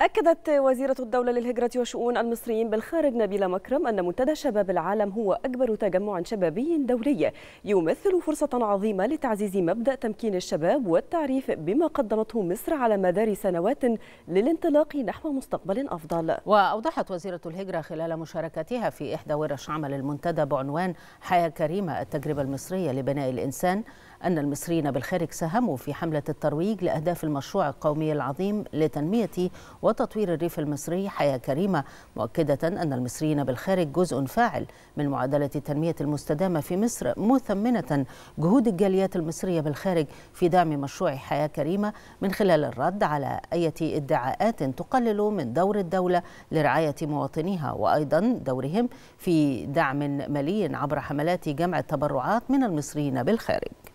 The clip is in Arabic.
أكدت وزيرة الدولة للهجرة وشؤون المصريين بالخارج نبيلة مكرم أن منتدى شباب العالم هو أكبر تجمع شبابي دولي يمثل فرصة عظيمة لتعزيز مبدأ تمكين الشباب والتعريف بما قدمته مصر على مدار سنوات للانطلاق نحو مستقبل أفضل وأوضحت وزيرة الهجرة خلال مشاركتها في إحدى ورش عمل المنتدى بعنوان حياة كريمة التجربة المصرية لبناء الإنسان أن المصريين بالخارج ساهموا في حملة الترويج لأهداف المشروع القومي العظيم لتنمية وتطوير الريف المصري حياة كريمة مؤكدة أن المصريين بالخارج جزء فاعل من معادلة التنمية المستدامة في مصر مثمنة جهود الجاليات المصرية بالخارج في دعم مشروع حياة كريمة من خلال الرد على أي ادعاءات تقلل من دور الدولة لرعاية مواطنيها وأيضا دورهم في دعم مالي عبر حملات جمع التبرعات من المصريين بالخارج